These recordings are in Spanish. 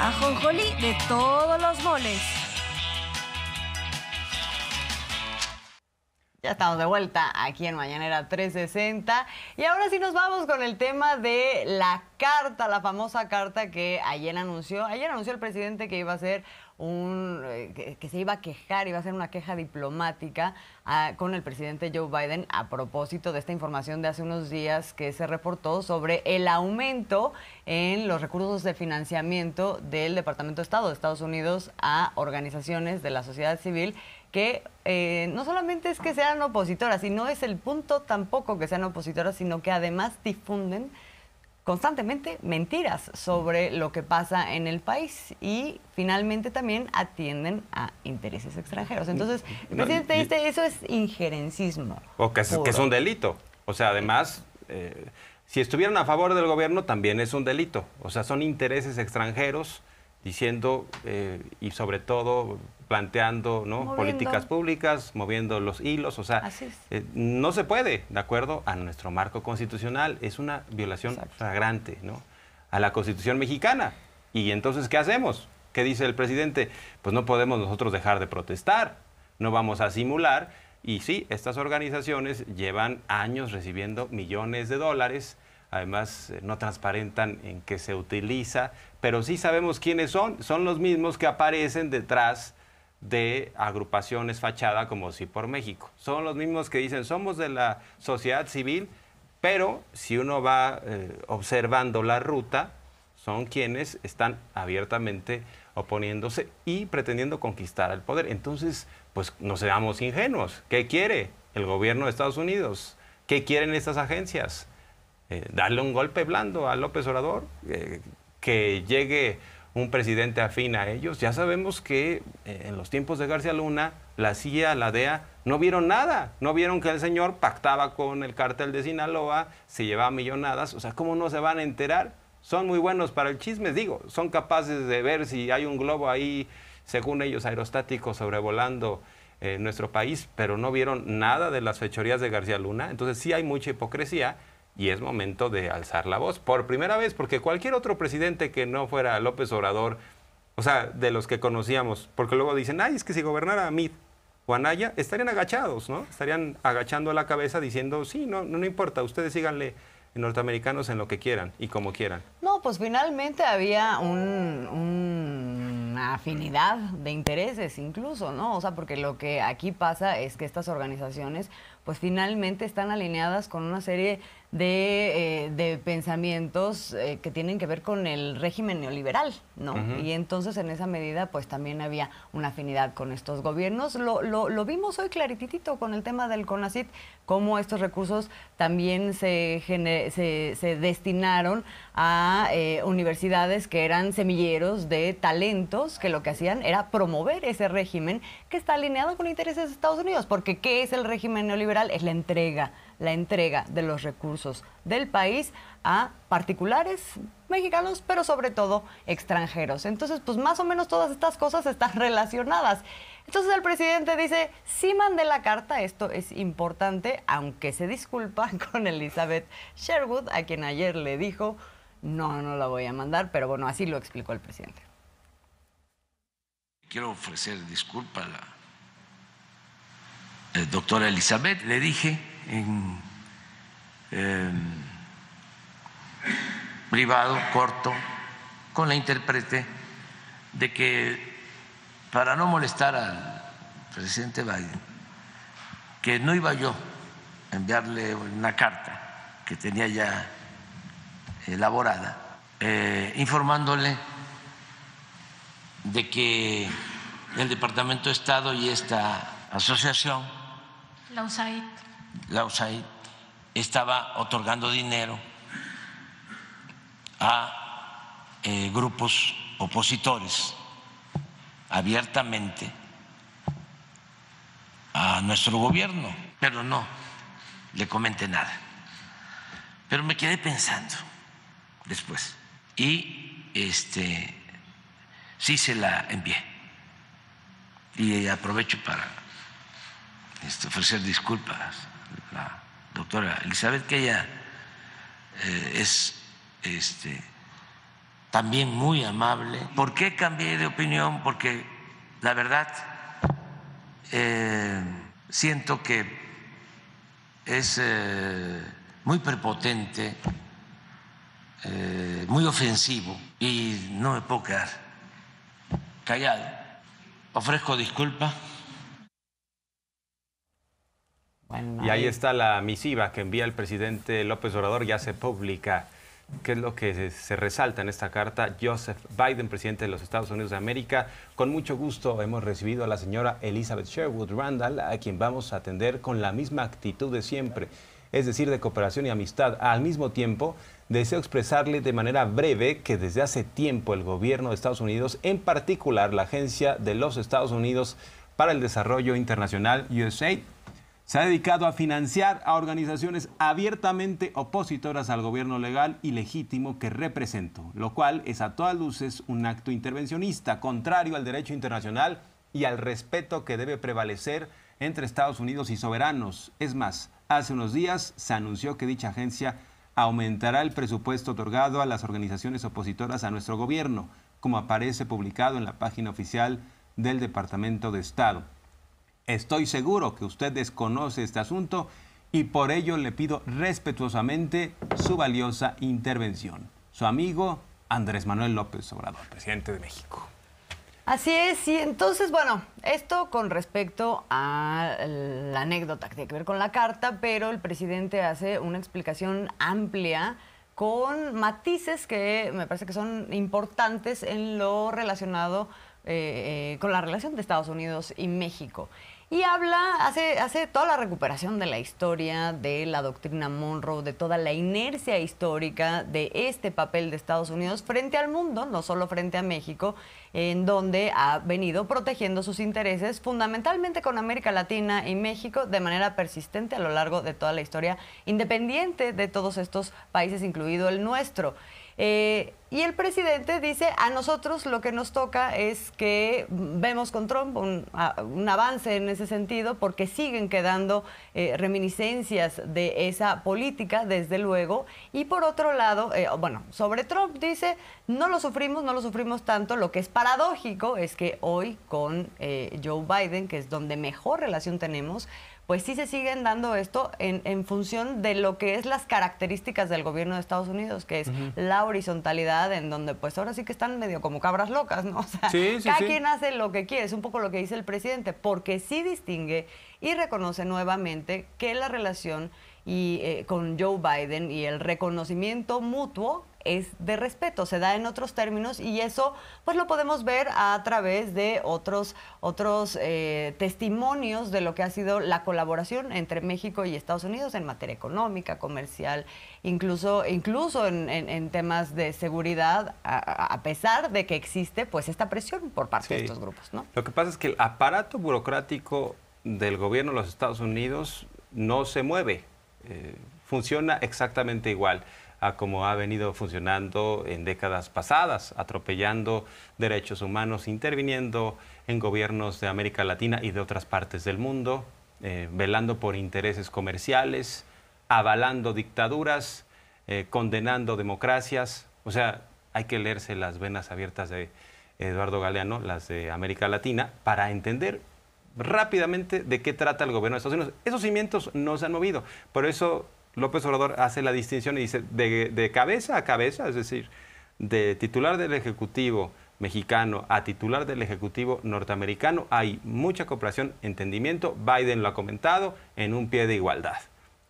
Ajonjolí de todos los moles. Ya estamos de vuelta aquí en Mañanera 360 y ahora sí nos vamos con el tema de la carta, la famosa carta que ayer anunció, ayer anunció el presidente que iba a ser un, eh, que, se iba a quejar, iba a hacer una queja diplomática ah, con el presidente Joe Biden a propósito de esta información de hace unos días que se reportó sobre el aumento en los recursos de financiamiento del Departamento de Estado de Estados Unidos a organizaciones de la sociedad civil que eh, no solamente es que sean opositoras, y no es el punto tampoco que sean opositoras, sino que además difunden constantemente mentiras sobre lo que pasa en el país y finalmente también atienden a intereses extranjeros. Entonces, presidente, este, eso es injerencismo. O que es, un delito. O sea, además, eh, si estuvieran a favor del gobierno, también es un delito. O sea, son intereses extranjeros diciendo, eh, y sobre todo planteando ¿no? políticas públicas, moviendo los hilos, o sea, eh, no se puede, de acuerdo a nuestro marco constitucional, es una violación flagrante ¿no? a la Constitución mexicana. Y entonces, ¿qué hacemos? ¿Qué dice el presidente? Pues no podemos nosotros dejar de protestar, no vamos a simular. Y sí, estas organizaciones llevan años recibiendo millones de dólares, además eh, no transparentan en qué se utiliza, pero sí sabemos quiénes son, son los mismos que aparecen detrás de agrupaciones fachada como si por México. Son los mismos que dicen somos de la sociedad civil, pero si uno va eh, observando la ruta, son quienes están abiertamente oponiéndose y pretendiendo conquistar el poder. Entonces, pues no seamos ingenuos. ¿Qué quiere el gobierno de Estados Unidos? ¿Qué quieren estas agencias? Eh, darle un golpe blando a López Obrador, eh, que llegue un presidente afín a ellos. Ya sabemos que eh, en los tiempos de García Luna, la CIA, la DEA, no vieron nada. No vieron que el señor pactaba con el cártel de Sinaloa, se llevaba millonadas. O sea, ¿cómo no se van a enterar? Son muy buenos para el chisme, digo. Son capaces de ver si hay un globo ahí, según ellos, aerostático sobrevolando eh, nuestro país, pero no vieron nada de las fechorías de García Luna. Entonces sí hay mucha hipocresía y es momento de alzar la voz. Por primera vez, porque cualquier otro presidente que no fuera López Obrador, o sea, de los que conocíamos, porque luego dicen, ay, es que si gobernara Amit o Anaya, estarían agachados, ¿no? Estarían agachando la cabeza diciendo, sí, no, no, importa, ustedes síganle norteamericanos en lo que quieran y como quieran. No, pues finalmente había un, una afinidad de intereses incluso, ¿no? O sea, porque lo que aquí pasa es que estas organizaciones pues finalmente están alineadas con una serie eh, de, pensamientos eh, que tienen que ver con el régimen neoliberal, ¿no? Y entonces en esa medida pues también había una afinidad con estos gobiernos. Lo, vimos hoy claritito con el tema del CONACIT, cómo estos recursos también se, se, destinaron a eh, universidades que eran semilleros de talentos, que lo que hacían era promover ese régimen que está alineado con intereses de Estados Unidos, porque ¿qué es el régimen neoliberal? Es la entrega la entrega de los recursos del país a particulares mexicanos, pero sobre todo extranjeros. Entonces, pues más o menos todas estas cosas están relacionadas. Entonces el presidente dice, sí mandé la carta, esto es importante, aunque se disculpa con Elizabeth Sherwood, a quien ayer le dijo, no, no la voy a mandar, pero bueno, así lo explicó el presidente. Quiero ofrecer disculpa a la eh, doctora Elizabeth, le dije en em, privado, corto, con la intérprete de que para no molestar al presidente Biden, que no iba yo a enviarle una carta que tenía ya elaborada, eh, informándole de que el Departamento de Estado y esta asociación, la USAID, la USAID estaba otorgando dinero a eh, grupos opositores abiertamente a nuestro gobierno, pero no le comenté nada. Pero me quedé pensando después y este sí se la envié. Y aprovecho para este, ofrecer disculpas doctora Elizabeth, que ella eh, es este, también muy amable. ¿Por qué cambié de opinión? Porque la verdad eh, siento que es eh, muy prepotente, muy ofensivo y no me puedo quedar callado. Ofrezco disculpas y ahí está la misiva que envía el presidente López Obrador, ya se publica. ¿Qué es lo que se resalta en esta carta? Joseph Biden, presidente de los Estados Unidos de América. Con mucho gusto hemos recibido a la señora Elizabeth Sherwood Randall, a quien vamos a atender con la misma actitud de siempre, es decir, de cooperación y amistad. Al mismo tiempo, deseo expresarle de manera breve que desde hace tiempo el gobierno de Estados Unidos, en particular la Agencia de los Estados Unidos para el Desarrollo Internacional, USAID, se ha dedicado a financiar a organizaciones abiertamente opositoras al gobierno legal y legítimo que represento, lo cual es a todas luces un acto intervencionista, contrario al derecho internacional y al respeto que debe prevalecer entre Estados Unidos y soberanos. Es más, hace unos días se anunció que dicha agencia aumentará el presupuesto otorgado a las organizaciones opositoras a nuestro gobierno, como aparece publicado en la página oficial del Departamento de Estado. Estoy seguro que usted desconoce este asunto y por ello le pido respetuosamente su valiosa intervención. Su amigo Andrés Manuel López Obrador, presidente de México. Así es, y entonces, bueno, esto con respecto a la anécdota que tiene que ver con la carta, pero el presidente hace una explicación amplia con matices que me parece que son importantes en lo relacionado eh, eh, con la relación de Estados Unidos y México y habla, hace, hace toda la recuperación de la historia, de la doctrina Monroe, de toda la inercia histórica de este papel de Estados Unidos frente al mundo, no solo frente a México, en donde ha venido protegiendo sus intereses fundamentalmente con América Latina y México de manera persistente a lo largo de toda la historia, independiente de todos estos países, incluido el nuestro. Eh, y el presidente dice, a nosotros lo que nos toca es que vemos con Trump un, avance en ese sentido porque siguen quedando eh, reminiscencias de esa política, desde luego. Y por otro lado, eh, bueno, sobre Trump dice, no lo sufrimos, no lo sufrimos tanto. Lo que es paradójico es que hoy con Joe Biden, que es donde mejor relación tenemos, pues sí se siguen dando esto en, función de lo que es las características del gobierno de Estados Unidos, que es la horizontalidad en donde pues ahora sí que están medio como cabras locas, ¿no? O sea, cada quien hace lo que quiere, es un poco lo que dice el presidente, porque sí distingue y reconoce nuevamente que la relación y eh, con Joe Biden y el reconocimiento mutuo es de respeto, se da en otros términos y eso pues lo podemos ver a través de otros, otros eh, testimonios de lo que ha sido la colaboración entre México y Estados Unidos en materia económica, comercial, incluso, incluso en, temas de seguridad, a, pesar de que existe pues esta presión por parte de estos grupos. ¿no? Lo que pasa es que el aparato burocrático del gobierno de los Estados Unidos no se mueve. Eh, funciona exactamente igual a como ha venido funcionando en décadas pasadas, atropellando derechos humanos, interviniendo en gobiernos de América Latina y de otras partes del mundo, eh, velando por intereses comerciales, avalando dictaduras, eh, condenando democracias. O sea, hay que leerse las venas abiertas de Eduardo Galeano, las de América Latina, para entender rápidamente de qué trata el gobierno de Estados Unidos. Esos cimientos no se han movido. Por eso López Obrador hace la distinción y dice de, cabeza a cabeza, es decir, de titular del Ejecutivo mexicano a titular del Ejecutivo norteamericano, hay mucha cooperación, entendimiento. Biden lo ha comentado en un pie de igualdad.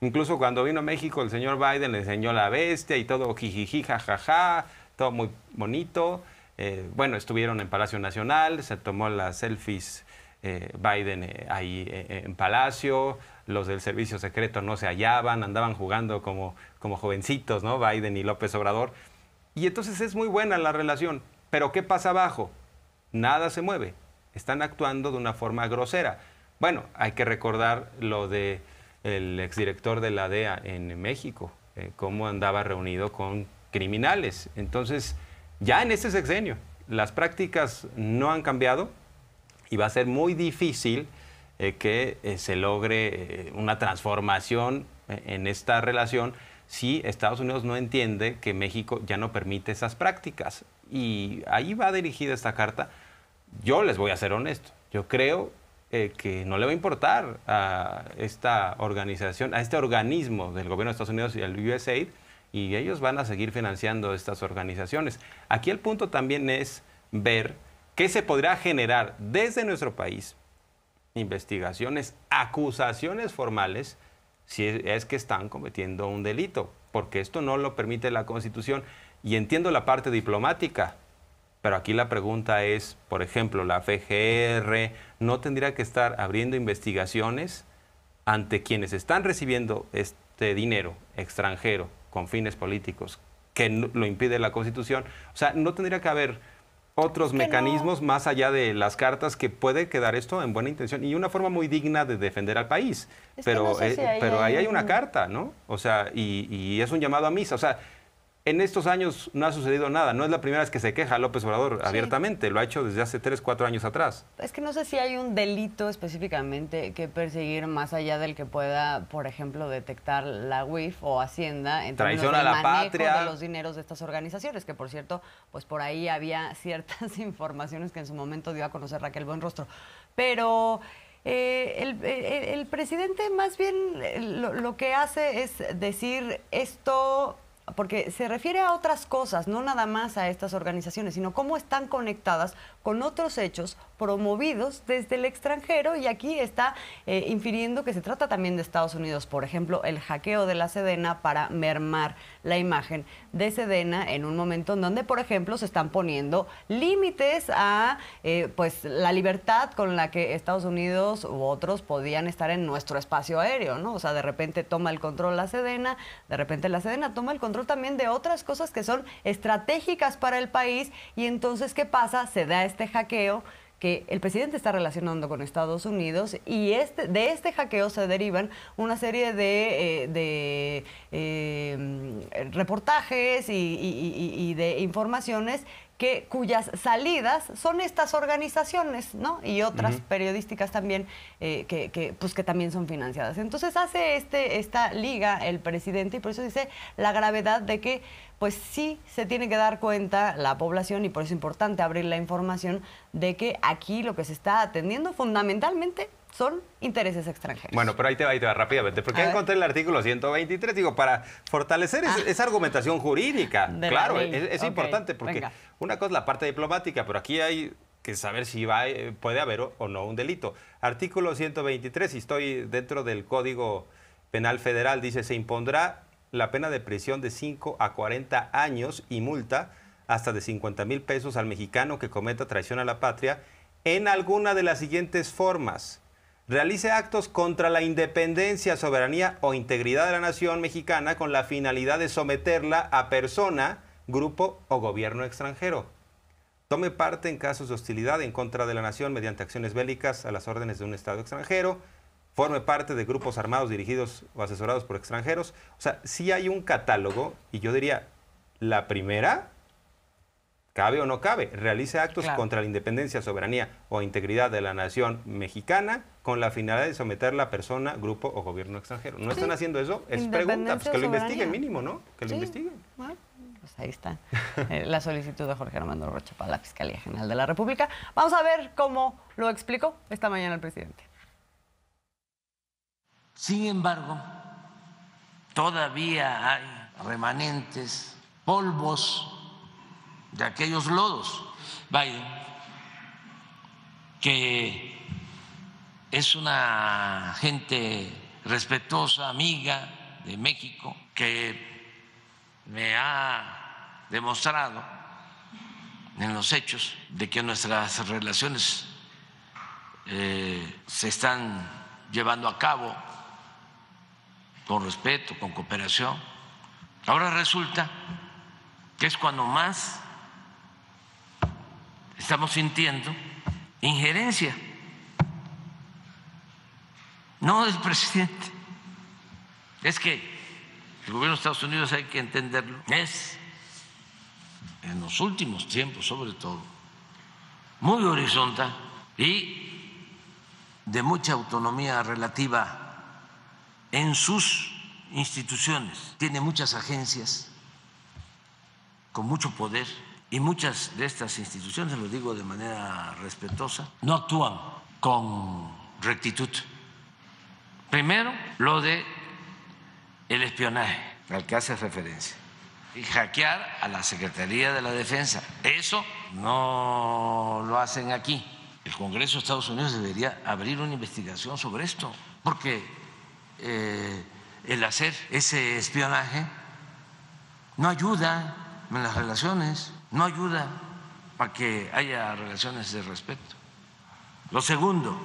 Incluso cuando vino a México, el señor Biden le enseñó la bestia y todo jijiji, jajaja, todo muy bonito. Eh, bueno, estuvieron en Palacio Nacional, se tomó las selfies eh, Biden eh, ahí eh, en Palacio, los del servicio secreto no se hallaban, andaban jugando como, como jovencitos, ¿no? Biden y López Obrador. Y entonces es muy buena la relación, pero ¿qué pasa abajo? Nada se mueve, están actuando de una forma grosera. Bueno, hay que recordar lo de el exdirector de la DEA en México, cómo andaba reunido con criminales. Entonces, ya en este sexenio, las prácticas no han cambiado, y va a ser muy difícil eh, que eh, se logre eh, una transformación en esta relación si Estados Unidos no entiende que México ya no permite esas prácticas. Y ahí va dirigida esta carta. Yo les voy a ser honesto. Yo creo que no le va a importar a esta organización, a este organismo del gobierno de Estados Unidos y el USAID, y ellos van a seguir financiando estas organizaciones. Aquí el punto también es ver ¿Qué se podría generar desde nuestro país investigaciones, acusaciones formales, si es que están cometiendo un delito, porque esto no lo permite la Constitución. Y entiendo la parte diplomática, pero aquí la pregunta es, por ejemplo, la FGR no tendría que estar abriendo investigaciones ante quienes están recibiendo este dinero extranjero con fines políticos, que lo impide la Constitución. O sea, no tendría que haber otros mecanismos más allá de las cartas que puede quedar esto en buena intención y una forma muy digna de defender al país. pero eh, pero ahí hay una carta, ¿no? O sea, y, y, es un llamado a misa. O sea, en estos años no ha sucedido nada. No es la primera vez que se queja López Obrador abiertamente. Lo ha hecho desde hace tres, cuatro años atrás. Es que no sé si hay un delito específicamente que perseguir más allá del que pueda, por ejemplo, detectar la UIF o Hacienda en Traición términos a la manejo patria. de los dineros de estas organizaciones. Que, por cierto, pues por ahí había ciertas informaciones que en su momento dio a conocer Raquel Buenrostro. Pero... Eh, eh, eh, el, presidente más bien lo que hace es decir esto porque se refiere a otras cosas, no nada más a estas organizaciones, sino cómo están conectadas con otros hechos promovidos desde el extranjero y aquí está eh, infiriendo que se trata también de Estados Unidos. Por ejemplo, el hackeo de la Sedena para mermar la imagen de Sedena en un momento en donde, por ejemplo, se están poniendo límites a eh, pues la libertad con la que Estados Unidos u otros podían estar en nuestro espacio aéreo, ¿no? O sea, de repente toma el control la Sedena, de repente la Sedena toma el control también de otras cosas que son estratégicas para el país y entonces, ¿qué pasa? Se da este hackeo que el presidente está relacionando con Estados Unidos y este, de este hackeo se derivan una serie de, eh, de eh, reportajes y de informaciones que, cuyas salidas son estas organizaciones, ¿no? Y otras periodísticas también, eh, que, pues, que también son financiadas. Entonces hace este, esta liga el presidente y por eso dice la gravedad de que pues sí se tiene que dar cuenta la población y por eso es importante abrir la información de que aquí lo que se está atendiendo fundamentalmente son intereses extranjeros. Bueno, pero ahí te va, ahí te va rápidamente, porque encontré el artículo 123, digo, para fortalecer esa ah. argumentación jurídica. claro, es, importante, porque una cosa es la parte diplomática, pero aquí hay que saber si va, eh, puede haber o, no un delito. Artículo 123, y estoy dentro del Código Penal Federal, dice, se impondrá la pena de prisión de 5 a 40 años y multa hasta de 50 mil pesos al mexicano que cometa traición a la patria en alguna de las siguientes formas realice actos contra la independencia, soberanía o integridad de la nación mexicana con la finalidad de someterla a persona, grupo o gobierno extranjero. Tome parte en casos de hostilidad en contra de la nación mediante acciones bélicas a las órdenes de un Estado extranjero. Forme parte de grupos armados dirigidos o asesorados por extranjeros. O sea, si hay un catálogo y yo diría, la primera cabe o no cabe, realice actos contra la independencia, soberanía o integridad de la nación mexicana con la finalidad de someter la persona, grupo o gobierno extranjero. ¿No están haciendo eso? Es pregunta, pues que lo investiguen mínimo, ¿no? Que lo investiguen. Ah, pues ahí está eh, la solicitud de Jorge Armando Rocha para la Fiscalía General de la República. Vamos a ver cómo lo explicó esta mañana el presidente. Sin embargo, todavía hay remanentes, polvos de aquellos lodos. Biden, que es una gente respetuosa, amiga de México, que me ha demostrado en los hechos de que nuestras relaciones eh, se están llevando a cabo con respeto, con cooperación. Ahora resulta que es cuando más estamos sintiendo injerencia, no del presidente. Es que el gobierno de Estados Unidos hay que entenderlo. Es, en los últimos tiempos sobre todo, muy horizontal y de mucha autonomía relativa en sus instituciones. Tiene muchas agencias con mucho poder y muchas de estas instituciones, lo digo de manera respetuosa, no actúan con rectitud. Primero, lo de el espionaje, al que hace referencia, y hackear a la Secretaría de la Defensa. Eso no lo hacen aquí. El Congreso de Estados Unidos debería abrir una investigación sobre esto, porque eh, el hacer ese espionaje no ayuda en las relaciones no ayuda para que haya relaciones de respeto. Lo segundo,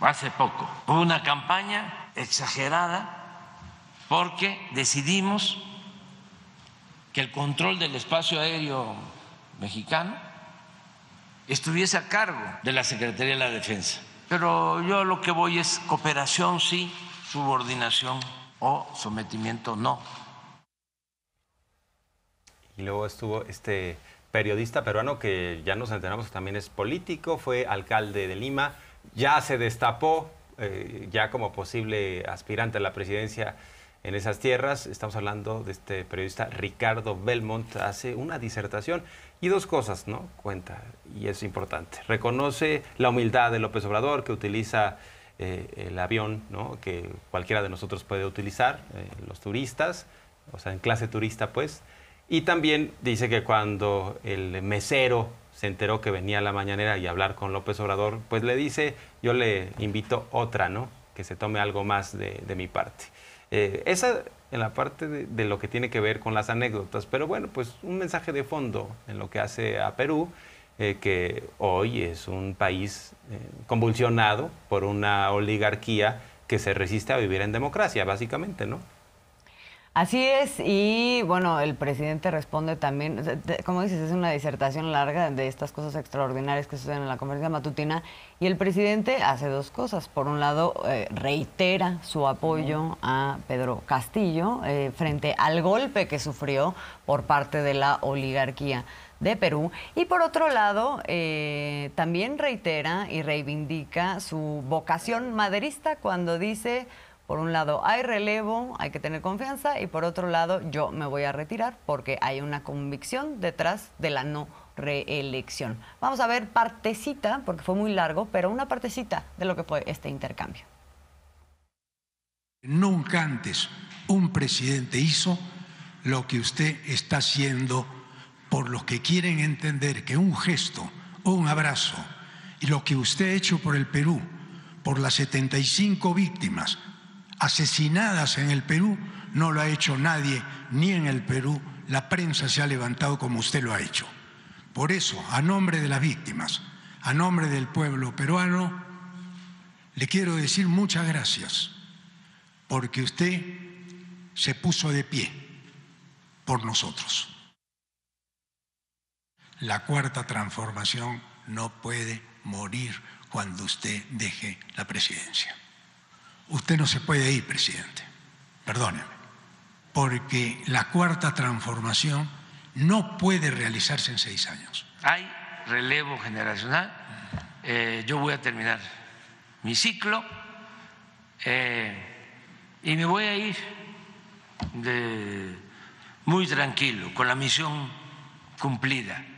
hace poco hubo una campaña exagerada porque decidimos que el control del espacio aéreo mexicano estuviese a cargo de la Secretaría de la Defensa. Pero yo lo que voy es cooperación sí, subordinación o sometimiento no y luego estuvo este periodista peruano que ya nos enteramos que también es político, fue alcalde de Lima, ya se destapó eh, ya como posible aspirante a la presidencia en esas tierras. Estamos hablando de este periodista Ricardo Belmont, hace una disertación y dos cosas, ¿no? Cuenta, y es importante. Reconoce la humildad de López Obrador, que utiliza eh, el avión, ¿no? Que cualquiera de nosotros puede utilizar, eh, los turistas, o sea, en clase turista, pues. Y también dice que cuando el mesero se enteró que venía a la mañanera y hablar con López Obrador, pues le dice, yo le invito otra, ¿no? Que se tome algo más de, mi parte. Eh, esa en la parte de, lo que tiene que ver con las anécdotas, pero bueno, pues un mensaje de fondo en lo que hace a Perú, eh, que hoy es un país eh, convulsionado por una oligarquía que se resiste a vivir en democracia, básicamente, ¿no? Así es, y bueno, el presidente responde también, como dices, es una disertación larga de estas cosas extraordinarias que suceden en la conferencia matutina, y el presidente hace dos cosas. Por un lado, eh, reitera su apoyo a Pedro Castillo eh, frente al golpe que sufrió por parte de la oligarquía de Perú. Y por otro lado, eh, también reitera y reivindica su vocación maderista cuando dice por un lado hay relevo, hay que tener confianza y por otro lado yo me voy a retirar porque hay una convicción detrás de la no reelección. Vamos a ver partecita, porque fue muy largo, pero una partecita de lo que fue este intercambio. Nunca antes un presidente hizo lo que usted está haciendo por los que quieren entender que un gesto, un abrazo y lo que usted ha hecho por el Perú, por las 75 víctimas, asesinadas en el Perú no lo ha hecho nadie, ni en el Perú la prensa se ha levantado como usted lo ha hecho. Por eso, a nombre de las víctimas, a nombre del pueblo peruano, le quiero decir muchas gracias, porque usted se puso de pie por nosotros. La cuarta transformación no puede morir cuando usted deje la presidencia usted no se puede ir, presidente, perdóneme, porque la cuarta transformación no puede realizarse en seis años. Hay relevo generacional, eh, yo voy a terminar mi ciclo eh, y me voy a ir muy tranquilo, con la misión cumplida.